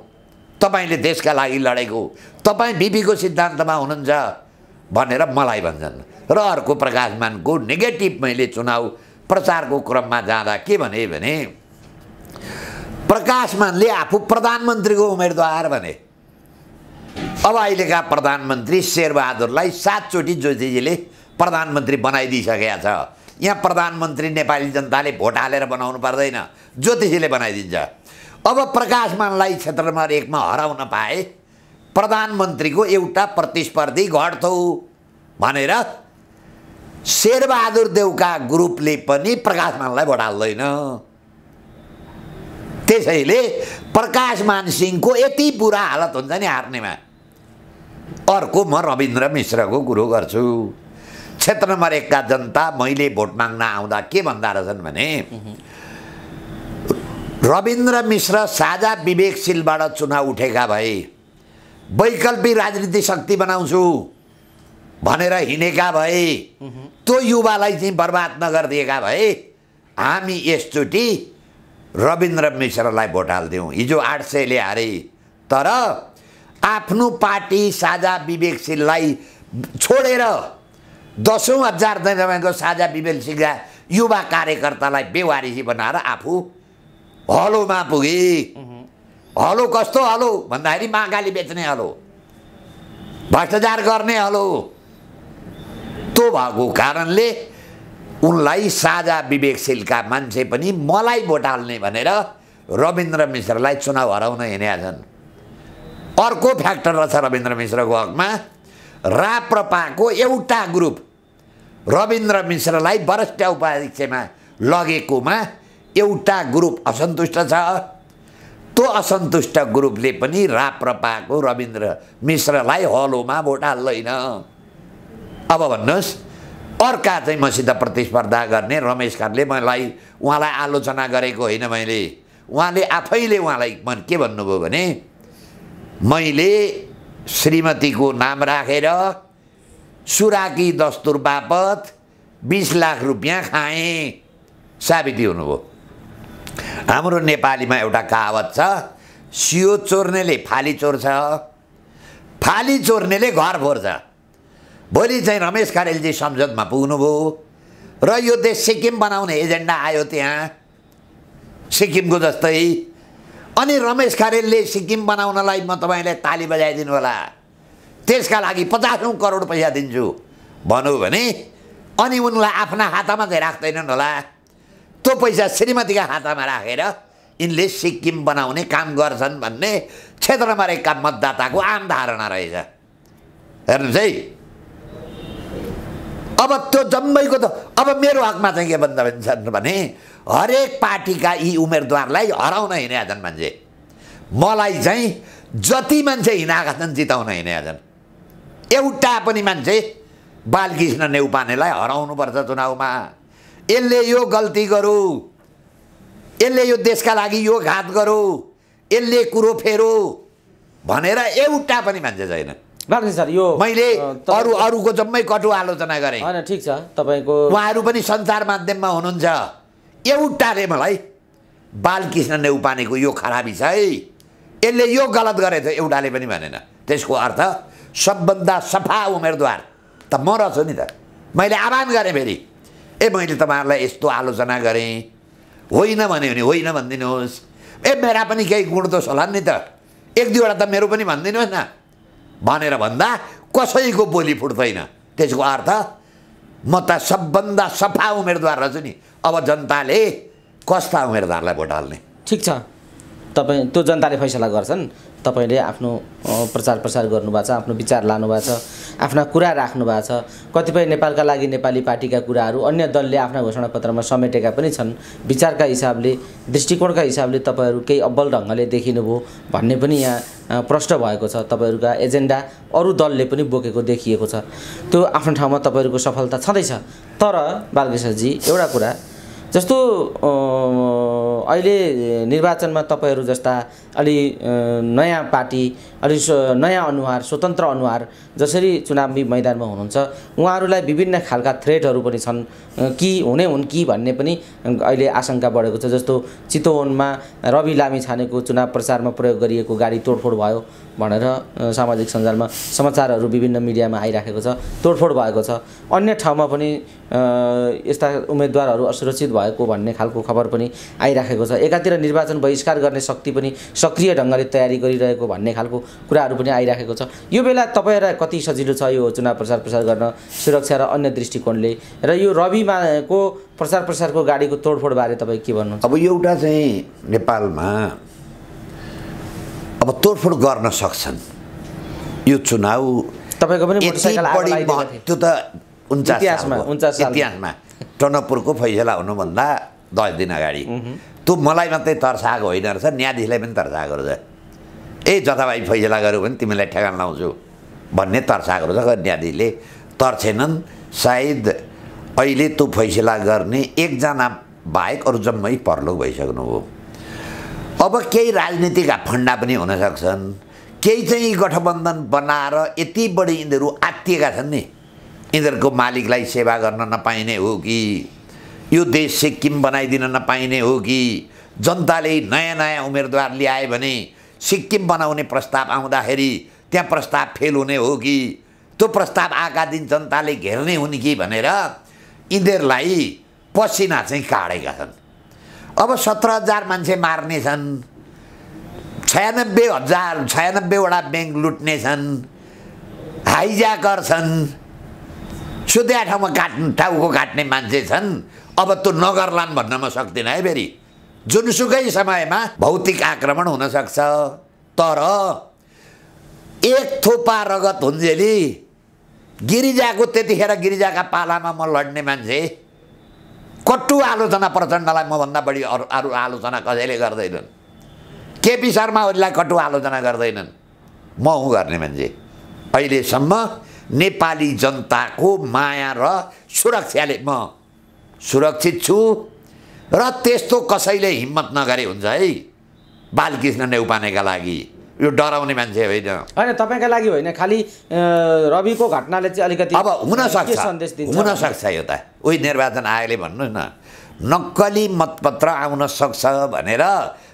तपाईँले देशका लागि लडेको तपाईँ बिपीको सिद्धान्तमा हुनुहुन्छ भनेर मलाई भन्छन् र अर्को प्रकाशमानको नेगेटिभ मैले चुनाव प्रचारको क्रममा जाँदा के भने भने प्रकाशमानले आफू प्रधानमन्त्रीको उमेदवार भने अब अहिलेका प्रधानमन्त्री शेरबहादुरलाई सातचोटि ज्योतिजीले प्रधानमन्त्री बनाइदिइसकेका छ यहाँ प्रधानमन्त्री नेपाली जनताले भोट हालेर बनाउनु पर्दैन ज्योतिषीले बनाइदिन्छ अब प्रकाशमानलाई क्षेत्र नम्बर एकमा हराउन पाए प्रधानमन्त्रीको एउटा प्रतिस्पर्धी घट्थौ भनेर शेरबहादुर देवका ग्रुपले पनि प्रकाशमानलाई मानलाई भोट हाल्दैन त्यसैले प्रकाशमान सिंहको यति बुरा हालत हुन्छ नि हार्नेमा अर्को म रविन्द्र मिश्रको कुरो गर्छु क्षेत्र नम्बर एकका जनता मैले भोट माग्न आउँदा के भन्दा रहेछन् भने रविन्द्र मिश्र साझा विवेकशीलबाट चुनाव उठेका भए वैकल्पिक राजनीति शक्ति बनाउँछु भनेर हिँडेका भए त्यो युवालाई चाहिँ बर्बाद नगरिदिएका भए हामी यसचोटि रविन्द्र मिश्रलाई भोट हालिदिउँ हिजो आठ सयले हारे तर आफ्नो पार्टी साझा विवेकशीललाई छोडेर दसौँ हजार तपाईँको साझा विवेकशीलका युवा कार्यकर्तालाई बेवारिसी बनाएर आफू हलोमा पुगे हलो कस्तो हलो भन्दाखेरि महाकाली बेच्ने हलो भ्रष्टाचार गर्ने हलो उस्तो भएको कारणले उनलाई साझा विवेकशीलका मान्छे पनि मलाई भोट हाल्ने भनेर रविन्द्र मिश्रलाई चुनाव हराउन हिँडेका छन् अर्को फ्याक्टर रहेछ रविन्द्र मिश्रको हकमा राप्रपाको एउटा ग्रुप रविन्द्र मिश्रलाई वरिष्ठ उपाध्यक्षमा लगेकोमा एउटा ग्रुप असन्तुष्ट छ त्यो असन्तुष्ट ग्रुपले पनि राप्रपाको रविन्द्र मिश्रलाई हलोमा भोट हाल्दैन अब भन्नुहोस् अर्का चाहिँ मसित प्रतिस्पर्धा गर्ने रमेश खरले मलाई उहाँलाई आलोचना गरेको होइन मैले उहाँले आफैले उहाँलाई मन के भन्नुभयो भने मैले श्रीमतीको नाम राखेर सुराकी दस्तुर बापत बिस लाख रुपियाँ खाएँ साबिती हुनुभयो हाम्रो नेपालीमा एउटा कहावत छ सियो चोर्नेले फाली चोर्छ फाली चोर्नेले घर फोर्छ भोलि चाहिँ रमेश कार्यालजी संसदमा पुग्नुभयो र यो देश सिक्किम बनाउने एजेन्डा आयो त्यहाँ सिक्किमको जस्तै अनि रमेश खरेलले सिक्किम बनाउनलाई म तपाईँलाई ताली बजाइदिनु होला त्यसका लागि पचासौँ करोड पैसा दिन्छु भनौँ भने अनि उनलाई आफ्ना हातमा चाहिँ राख्दैनन् होला त्यो पैसा श्रीमतीका हातमा राखेर यिनले सिक्किम बनाउने काम गर्छन् भन्ने क्षेत्रमा रहेका मतदाताको आम धारणा रहेछ हेर्नुहोस् है अब त्यो जम्मैको त अब मेरो हकमा चाहिँ के भन्दा भन्छ भने हरेक पार्टीका यी उम्मेदवारलाई हराउन हिँडेका छन् मान्छे मलाई चाहिँ जति मान्छे हिँडाएका छन् जिताउन हिँडेका छन् एउटा पनि मान्छे बालकृष्ण नेउपानेलाई हराउनुपर्छ चुनाउमा यसले यो गल्ती गरौ यसले यो देशका लागि यो घात गरौ यसले कुरो फेरो भनेर एउटा पनि मान्छे छैन सर यो मैले अरू अरूको जम्मै कटु आलोचना गरेँ होइन ठिक छ तपाईँको उहाँहरू पनि सञ्चार माध्यममा हुनुहुन्छ एउटाले मलाई बालकृष्ण उपानेको यो खराबी छ है यसले यो गलत गरेछ एउटाले पनि भनेन त्यसको अर्थ सबभन्दा सफा उम्मेदवार त म रहेछु नि त मैले आह्वान गरेँ फेरि ए मैले तपाईँहरूलाई यस्तो आलोचना गरेँ होइन भन्यो भने होइन भनिदिनुहोस् ए मेरा पनि केही गुण दोष होला नि त एक दुईवटा त मेरो पनि भनिदिनुहोस् न भनेर भन्दा कसैको बोली फुट्दैन त्यसको अर्थ म त सबभन्दा सफा उम्मेदवार रहेछु नि अब जनताले कस्ता उम्मेदवारलाई भोट हाल्ने ठिक छ तपाईँ त्यो जनताले फैसला गर्छन् तपाईँले आफ्नो प्रचार प्रसार गर्नुभएको छ आफ्नो विचार लानुभएको छ आफ्ना कुरा राख्नु भएको छ कतिपय नेपालका लागि नेपाली पार्टीका कुराहरू अन्य दलले आफ्ना घोषणापत्रमा समेटेका पनि छन् विचारका हिसाबले दृष्टिकोणका हिसाबले तपाईँहरू केही अब्बल ढङ्गले देखिनुभयो भन्ने पनि यहाँ प्रष्ट भएको छ तपाईँहरूका एजेन्डा अरू दलले पनि बोकेको देखिएको छ त्यो आफ्नो ठाउँमा तपाईँहरूको सफलता छँदैछ तर बालकृष्णजी एउटा कुरा जस्तो अहिले निर्वाचनमा तपाईँहरू जस्ता अलि नयाँ पार्टी अलि नयाँ अनुहार स्वतन्त्र अनुहार जसरी चुनावी मैदानमा हुनुहुन्छ उहाँहरूलाई विभिन्न खालका थ्रेटहरू पनि छन् कि हुने हुन् कि भन्ने पनि अहिले आशंका बढेको छ जस्तो चितवनमा रवि लामी छानेको चुनाव प्रचारमा प्रयोग गरिएको गाडी तोडफोड भयो भनेर सामाजिक सञ्जालमा समाचारहरू विभिन्न मिडियामा आइराखेको छ तोडफोड भएको छ अन्य ठाउँमा पनि यस्ता उम्मेदवारहरू असुरक्षित भएको भन्ने खालको खबर पनि आइराखेको छ एकातिर निर्वाचन बहिष्कार गर्ने शक्ति पनि सक्रिय ढङ्गले तयारी गरिरहेको भन्ने खालको कुराहरू पनि आइराखेको छ यो बेला तपाईँहरूलाई कति सजिलो छ यो चुनाव प्रचार प्रसार गर्न सुरक्षा र अन्य दृष्टिकोणले र यो रविमाको प्रचार प्रसारको गाडीको तोडफोडबारे तपाईँ के भन्नु अब एउटा चाहिँ नेपालमा अब तोडफोड गर्न सक्छन् यो चुनाउ तपाईँको पनि त्यो त उन्चास इतिहासमा टनकपुरको फैसला हुनुभन्दा दस दिन अगाडि त्यो मलाई मात्रै तर्साएको होइन रहेछ न्यायाधीशलाई पनि तर्साएको रहेछ ए जथाभाइ फैसला गऱ्यो भने तिमीलाई ठेगान लाउँछु भन्ने तर्साएको रहेछ न्यायाधीशले तर्सेनन् सायद अहिले त्यो फैसला गर्ने एकजना बाहेक अरू जम्मै पर्लो भइसक्नुभयो अब केही राजनीतिक फन्डा पनि हुनसक्छन् केही चाहिँ गठबन्धन बनाएर यति बढी यिनीहरू आत्तिएका छन् नि यिनीहरूको मालिकलाई सेवा गर्न नपाइने हो कि यो देश सिक्किम बनाइदिन नपाइने हो कि जनताले नयाँ नयाँ उम्मेदवार ल्याए भने सिक्किम बनाउने प्रस्ताव आउँदाखेरि त्यहाँ प्रस्ताव फेल हुने हो कि त्यो प्रस्ताव आएका दिन जनताले घेर्ने हुन् कि भनेर यिनीहरूलाई पसिना चाहिँ काडेका छन् अब सत्र हजार मान्छे मार्ने छन् छयानब्बे हजार छयानब्बेवटा ब्याङ्क लुट्ने छन् हाइज्याकर छन् सुत्या ठाउँमा काट्ने टाउको काट्ने मान्छे छन् अब त्यो नगर्लान् भन्न म सक्दिनँ है फेरि जुनसुकै समयमा भौतिक आक्रमण हुनसक्छ तर एक थोपा रगत हुन्जेली गिरिजाको त्यतिखेर गिरिजाका पालामा म लड्ने मान्छे कट्टु आलोचना प्रचण्डलाई मभन्दा बढी अरू अरू आलोचना कसैले गर्दैनन् केपी शर्माहरूलाई ओलीलाई कटु आलोचना गर्दैनन् म हुँ गर्ने मान्छे अहिलेसम्म नेपाली जनताको माया र सुरक्षाले म सुरक्षित छु र त्यस्तो कसैले हिम्मत नगरे हुन्छ है बालकृष्ण नेउपानेका लागि यो डराउने मान्छे होइन होइन तपाईँका लागि होइन खालि रविको घटनाले चाहिँ अलिकति अब हुनसक्छ हुनसक्छ यो त उही निर्वाचन आयोगले भन्नु न नक्कली मतपत्र आउन सक्छ भनेर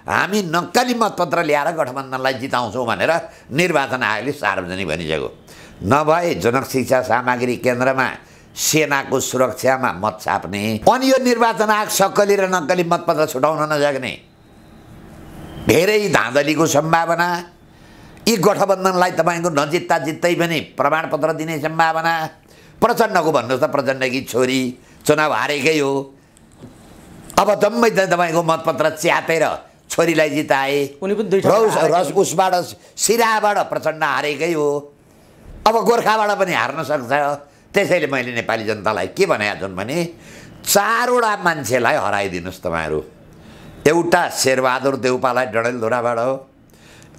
हामी नक्कली मतपत्र ल्याएर गठबन्धनलाई जिताउँछौँ भनेर निर्वाचन आयोगले सार्वजनिक भनिसक्यो नभए जनक शिक्षा सामग्री केन्द्रमा सेनाको सुरक्षामा मत छाप्ने अनि यो निर्वाचन आयोग सक्कली र नक्कली मतपत्र छुटाउन नसक्ने धेरै धाँधलीको सम्भावना यी गठबन्धनलाई तपाईँको नजित्ता जित्दै पनि प्रमाणपत्र दिने सम्भावना प्रचण्डको भन्नुहोस् त प्रचण्डकी छोरी चुनाव हारेकै हो अब जम्मै तपाईँको मतपत्र च्यापेर छोरीलाई जिताए उनी पनि रस उसबाट सिराबाट प्रचण्ड हारेकै हो अब गोर्खाबाट पनि हार्न सक्छ त्यसैले मैले नेपाली जनतालाई के भने जुन भने चारवटा मान्छेलाई हराइदिनुहोस् तपाईँहरू एउटा शेरबहादुर देउपालाई डडेलधुराबाट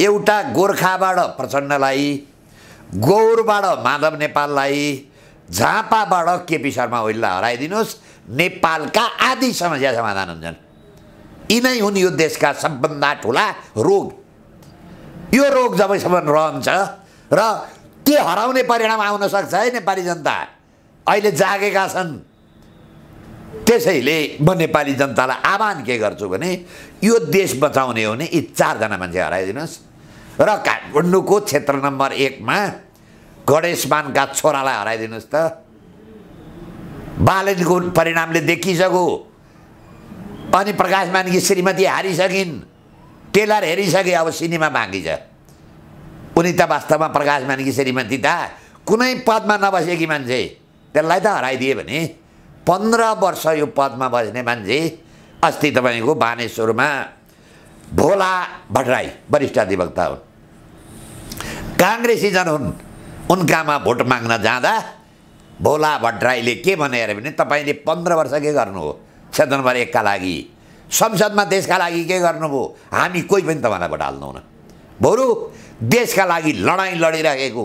एउटा गोर्खाबाट प्रचण्डलाई गौरबाट माधव नेपाललाई झापाबाट केपी शर्मा ओलीलाई हराइदिनुहोस् नेपालका आदि समस्या समाधान हुन्छन् यिनै हुन् यो देशका सबभन्दा ठुला रोग यो रोग जबसम्म रहन्छ र के हराउने परिणाम आउन सक्छ है नेपाली जनता अहिले जागेका छन् त्यसैले म नेपाली जनतालाई आह्वान के गर्छु भने यो देश बचाउने हो भने यी चारजना मान्छे हराइदिनुहोस् र काठमाडौँको क्षेत्र नम्बर एकमा गणेशमानका छोरालाई हराइदिनुहोस् त बालनको परिणामले देखिसक्यो अनि प्रकाशमानकी श्रीमती हारिसकिन् टेलर हेरिसके अब सिनेमा बाँकी छ उनी त वास्तवमा प्रकाशमानकी श्रीमती त कुनै पदमा नबसेकी मान्छे त्यसलाई त हराइदिए भने पन्ध्र वर्ष यो पदमा बस्ने मान्छे अस्ति तपाईँको बानेश्वरमा भोला भट्टराई वरिष्ठ अधिवक्ता हुन् काङ्ग्रेसीजन हुन् उनकामा भोट माग्न जाँदा भोला भट्टराईले के भनेर भने तपाईँले पन्ध्र वर्ष के गर्नु हो क्षेत्र नम्बर एकका लागि संसदमा देशका लागि के गर्नुभयो हामी कोही पनि तपाईँलाई भोट हाल्दैनौँ बरु देशका लागि लडाइँ लडिराखेको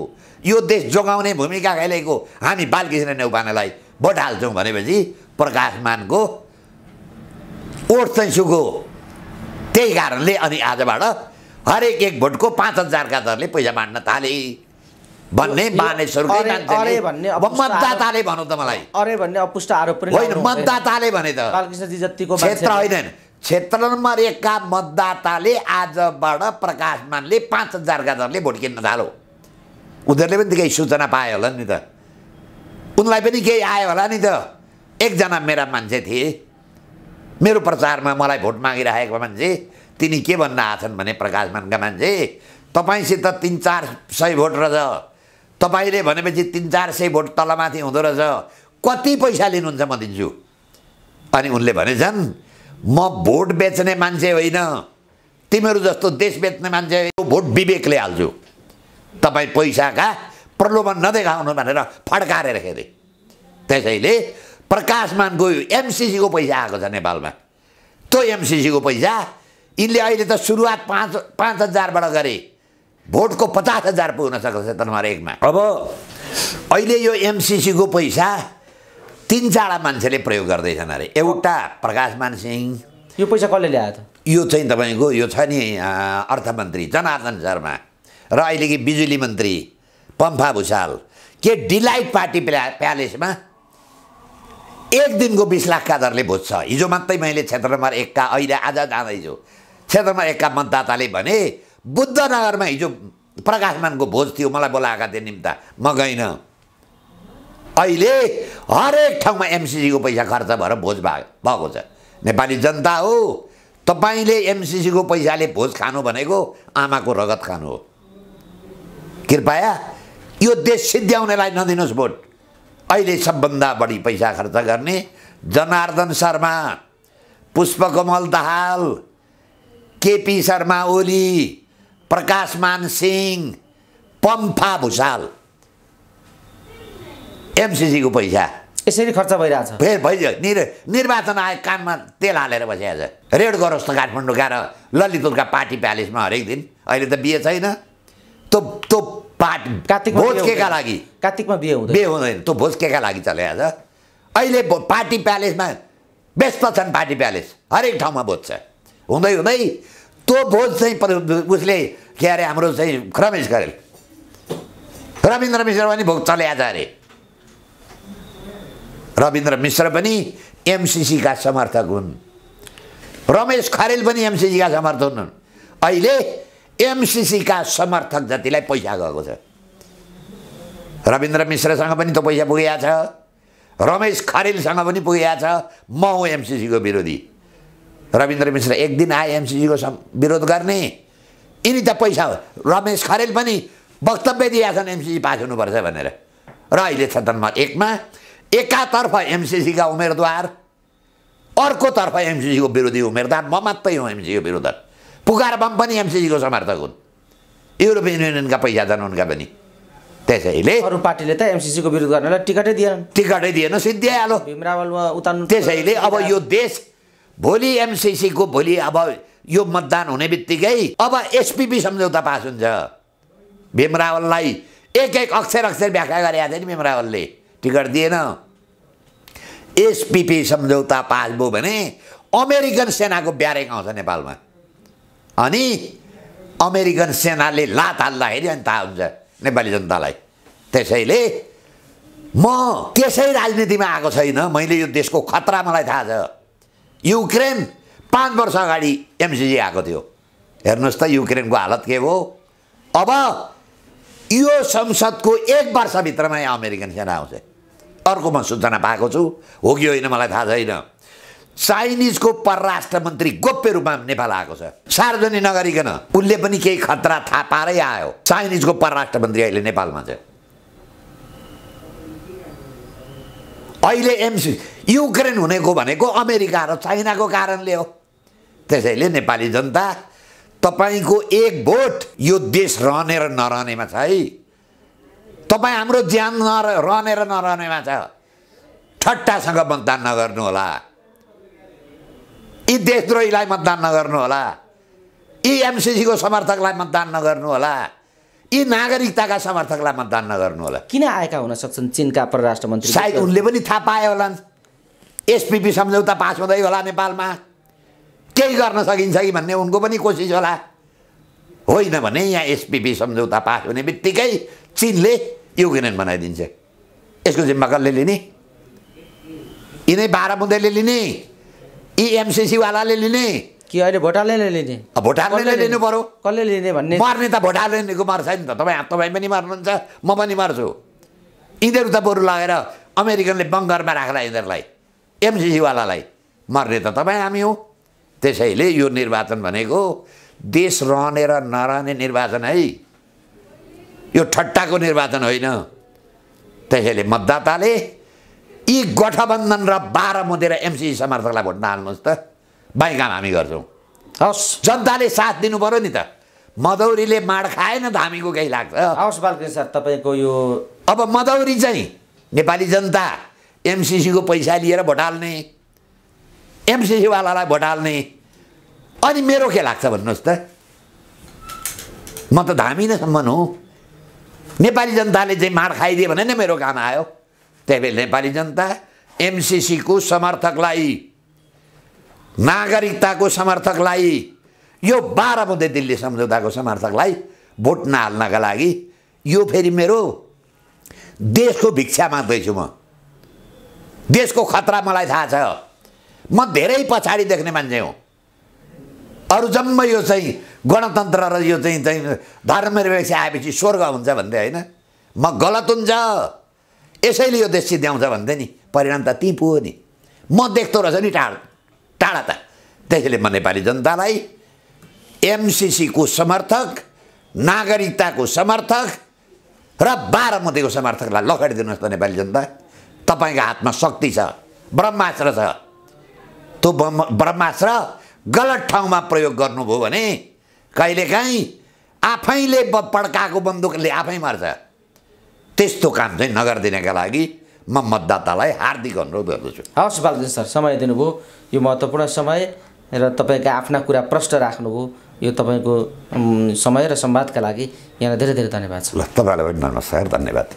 यो देश जोगाउने भूमिका खेलेको हामी बालकृष्ण नेउपानेलाई भोट हाल्छौँ भनेपछि प्रकाशमानको ओठ चाहिँ सुको त्यही कारणले अनि आजबाट हरेक एक भोटको पाँच हजारका दरले पैसा बाँड्न थाले भन्ने मानेसहरूकै मान्छेले भन्ने मतदाताले भनौँ त मलाई अरे भन्ने अपुष्ट आरोप होइन मतदाताले भने त बालकृष्णजी जतिको क्षेत्र होइन क्षेत्र नम्बर एकका मतदाताले आजबाट प्रकाशमानले पाँच हजारका दरले भोट किन्न थालो उनीहरूले पनि केही सूचना पायो होला नि त उनलाई पनि केही आयो होला नि त एकजना मेरा मान्छे थिए मेरो प्रचारमा मलाई भोट मागिराखेको मान्छे तिनी के भन्न आछन् भने प्रकाशमानका मान्छे तपाईँसित तिन चार सय भोट रहेछ तपाईँले भनेपछि तिन चार सय भोट तलमाथि हुँदो रहेछ कति पैसा लिनुहुन्छ म दिन्छु अनि उनले भनेछन् म भोट बेच्ने मान्छे होइन तिमीहरू जस्तो देश बेच्ने मान्छे भोट विवेकले हाल्छु तपाईँ पैसाका प्रलोभन नदेखाउनु भनेर फड्काएर राखेदिए त्यसैले प्रकाशमानको एमसिसीको पैसा आएको छ नेपालमा त्यो एमसिसीको पैसा यिनले अहिले त सुरुवात पाँच पाँच हजारबाट गरे भोटको पचास हजार पुग्न त नम्बर एकमा अब अहिले यो एमसिसीको पैसा तिन चारवटा मान्छेले प्रयोग गर्दैछन् अरे एउटा प्रकाशमान सिंह यो पैसा कसले ल्याएको छ यो चाहिँ तपाईँको यो छ नि अर्थमन्त्री जनार्दन शर्मा र अहिलेकी बिजुली मन्त्री पम्फा भुषाल के डिलाइट पार्टी प्या प्यालेसमा एक दिनको बिस लाखका दरले भुज्छ हिजो मात्रै मैले क्षेत्र नम्बर एकका अहिले आज जाँदैछु क्षेत्र नम्बर एकका मतदाताले भने बुद्धनगरमा हिजो प्रकाशमानको भोज थियो मलाई बोलाएका थिए निम्ता म गइनँ अहिले हरेक ठाउँमा एमसिसीको पैसा खर्च भएर भोज भएको छ नेपाली जनता हो तपाईँले एमसिसीको पैसाले भोज खानु भनेको आमाको रगत खानु हो कृपया यो देश सिद्ध्याउनेलाई नदिनुहोस् भोट अहिले सबभन्दा बढी पैसा खर्च गर्ने जनार्दन शर्मा पुष्पकमल दाहाल केपी शर्मा ओली प्रकाशमान सिंह पम्फा भुषाल एमसिसीको पैसा यसरी खर्च भइरहेछ फेरि भइदियो निर् निर्वाचन आयोग कानमा तेल हालेर बसिहाल्छ रेड गरोस् त काठमाडौँ गएर ललितपुरका पार्टी प्यालेसमा हरेक दिन अहिले त बिहे छैन तोप पार्टी कार्तिकमा भोज केका लागि कार्तिकमा बिहे हुँदैन बिहे हुँदैन त्यो भोज केका लागि आज अहिले पार्टी प्यालेसमा व्यस्त छन् पार्टी प्यालेस हरेक ठाउँमा भोज छ हुँदै हुँदै त्यो भोज चाहिँ उसले के अरे हाम्रो चाहिँ रमेश खरेल रविन्द्र मिश्र पनि भोग आज अरे रविन्द्र मिश्र पनि एमसिसीका समर्थक हुन् रमेश खरेल पनि एमसिसीका समर्थक हुन् अहिले एमसिसीका समर्थक जतिलाई पैसा गएको छ रविन्द्र मिश्रसँग पनि त पैसा पुगेको छ रमेश खरेलसँग पनि पुगेको छ म हो एमसिसीको विरोधी रविन्द्र मिश्र एक दिन आए एमसिसीको विरोध गर्ने यिनी त पैसा हो रमेश खरेल पनि वक्तव्य दिएका छन् एमसिसी पास हुनुपर्छ भनेर र अहिले छ नम्बर एकमा एकातर्फ एमसिसीका उम्मेदवार अर्कोतर्फ एमसिसीको विरोधी उम्मेदवार म मात्रै हो एमसिसीको विरोधक पुकार बम पनि एमसिसीको समर्थक हुन् युरोपियन युनियनका पैसा छन् उनका पनि त्यसैले अरू पार्टीले त एमसिसीको विरोध गर्नेलाई टिकटै दिएन टिकटै दिएन सिद्ध्याइहाल्यो भीमरावलमा उतार्नु त्यसैले अब यो देश भोलि एमसिसीको भोलि अब यो मतदान हुने बित्तिकै अब एसपिपी सम्झौता पास हुन्छ भीमरावललाई एक एक अक्षर अक्षर व्याख्या गरेका थियो नि भीमरावलले टिकट दिएन एसपिपी सम्झौता पास भयो भने अमेरिकन सेनाको ब्यारेक आउँछ नेपालमा अनि अमेरिकन सेनाले लात हाल्दाखेरि अनि थाहा हुन्छ नेपाली जनतालाई त्यसैले म त्यसै राजनीतिमा आएको छैन मैले यो देशको खतरा मलाई थाहा छ युक्रेन पाँच वर्ष अगाडि एमसिजी आएको थियो हेर्नुहोस् त युक्रेनको हालत के हो अब यो संसदको एक वर्षभित्रमा यहाँ अमेरिकन सेना आउँछ अर्को म सूचना पाएको छु हो कि होइन मलाई थाहा छैन चाइनिजको परराष्ट्र मन्त्री गोप्य रूपमा नेपाल आएको छ सार्वजनिक नगरिकन उसले पनि केही खतरा थाहा पाएरै आयो चाइनिजको परराष्ट्र मन्त्री अहिले नेपालमा छ अहिले एमसी युक्रेन हुनेको भनेको अमेरिका र चाइनाको कारणले हो त्यसैले नेपाली जनता तपाईँको एक भोट यो देश रहने र नरहनेमा छ है तपाईँ हाम्रो ज्यान नर रहने र नरहनेमा छ ठट्टासँग मतदान होला यी देशद्रोहीलाई मतदान नगर्नु होला यी एमसिसीको समर्थकलाई मतदान नगर्नु होला यी नागरिकताका समर्थकलाई मतदान नगर्नु होला किन आएका हुन सक्छन् चिनका परराष्ट्र मन्त्री सायद उनले पनि थाहा पाए होलान् एसपिपी सम्झौता पास हुँदै होला नेपालमा केही गर्न सकिन्छ कि भन्ने उनको पनि कोसिस होला होइन भने यहाँ एसपिपी सम्झौता पास हुने बित्तिकै चिनले युक्रेन बनाइदिन्छ यसको जिम्मा कसले लिने यिनै बाह्र बुँदैले लिने वालाले लिने कि अहिले भोटालेले लिने भोटालेले लिनु पऱ्यो कसले लिने भन्ने मार्ने त भोटाले लिनेको मार्छ नि त तपाईँ तपाईँ पनि मार्नुहुन्छ म पनि मार्छु यिनीहरू त बरु लगेर अमेरिकनले बङ्गरमा राख्ला यिनीहरूलाई एमसिसीवालालाई मर्ने त तपाईँ हामी हो त्यसैले यो निर्वाचन भनेको देश रहने र नरहने निर्वाचन है यो ठट्टाको निर्वाचन होइन त्यसैले मतदाताले यी गठबन्धन र बाह्र मुदेर एमसिसी समर्थकलाई भोट नहाल्नुहोस् त बाई काम हामी गर्छौँ हस् जनताले साथ दिनु पऱ्यो नि त मदौरीले माड खाएन त हामीको केही लाग्छ हवस् बालकृष्ण सर तपाईँको यो अब मदौरी चाहिँ नेपाली जनता एमसिसीको पैसा लिएर भोट हाल्ने एमसिसीवालालाई भोट हाल्ने अनि मेरो के लाग्छ भन्नुहोस् त म त धामी सम्म हुँ नेपाली जनताले चाहिँ माड खाइदियो भने नै मेरो काम आयो त्यही नेपाली जनता एमसिसीको समर्थकलाई नागरिकताको समर्थकलाई यो बाह्र बुँदे दिल्ली सम्झौताको समर्थकलाई भोट नहाल्नका लागि यो फेरि मेरो देशको भिक्षा माग्दैछु म देशको खतरा मलाई थाहा छ म धेरै पछाडि देख्ने मान्छे हो अरू जम्मै यो चाहिँ गणतन्त्र र यो चाहिँ चाहिँ धर्मनिरपेक्ष आएपछि स्वर्ग हुन्छ भन्दै होइन म गलत हुन्छ यसैले यो देश सिद्ध्याउँछ भन्थे नि परिणाम त ती पुग्यो नि म देख्दो रहेछ नि टाढा टाढा त त्यसैले म नेपाली जनतालाई एमसिसीको समर्थक नागरिकताको समर्थक र बाह्र मतेको समर्थकलाई लखडिदिनुहोस् त नेपाली जनता तपाईँको हातमा शक्ति छ ब्रह्मास्त्र छ त्यो ब्रह्मास्त्र गलत ठाउँमा प्रयोग गर्नुभयो भने कहिलेकाहीँ आफैले पड्काएको बन्दुकले आफै मर्छ त्यस्तो काम चाहिँ नगरिदिनका लागि म मतदातालाई हार्दिक अनुरोध गर्दछु हवस् बालदिन सर समय दिनुभयो यो महत्त्वपूर्ण समय र तपाईँका आफ्ना कुरा प्रष्ट राख्नुभयो यो तपाईँको समय र संवादका लागि यहाँलाई धेरै धेरै धन्यवाद छ ल तपाईँलाई पनि नमस्कार धन्यवाद